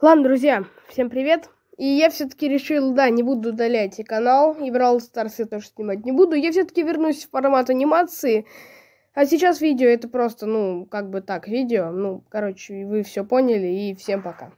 Ладно, друзья, всем привет. И я все-таки решил, да, не буду удалять и канал, и Brawl Stars тоже снимать не буду. Я все-таки вернусь в формат анимации. А сейчас видео это просто, ну, как бы так, видео. Ну, короче, вы все поняли, и всем пока.